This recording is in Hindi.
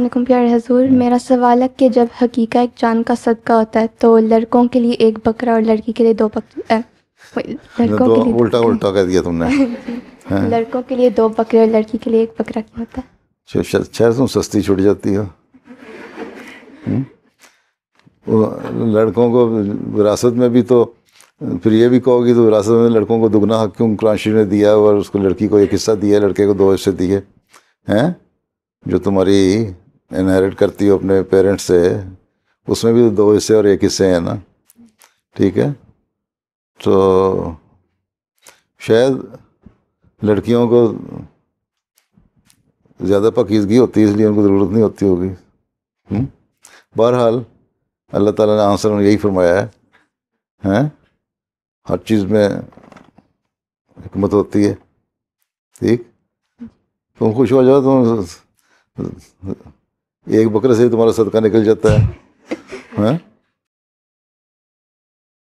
अलकुम प्यार हजूर हाँ। मेरा सवाल है कि जब हकीका एक जान का सदका होता है तो लड़कों के लिए एक बकरा और लड़की के लिए दो बकरे तो लड़कों के लिए उल्टा उल्टा कर दिया तुमने हाँ। लड़कों के लिए दो बकरे और लड़की के लिए एक बकरा क्यों होता है छह सौ सस्ती छुट जाती है हम्म। लड़कों को विरासत में भी तो फिर ये भी कहोगी तो विरासत में लड़कों को दुगना हक क्यों क्रांशी ने दिया और उसको लड़की को एक हिस्सा दिया लड़के को दो हिस्से दिए हैं जो तुम्हारी इनहेरिट करती हो अपने पेरेंट्स से उसमें भी दो हिस्से और एक हिस्से हैं ना ठीक है तो शायद लड़कियों को ज़्यादा पकीजगी होती है इसलिए उनको ज़रूरत नहीं होती होगी हम्म? बहरहाल अल्लाह ताला ने आंसर में यही फरमाया है हैं हर चीज़ में हमत होती है ठीक तुम खुश हो जाओ तुम एक बकरे से ही तुम्हारा सदका निकल जाता है, है? हाँ?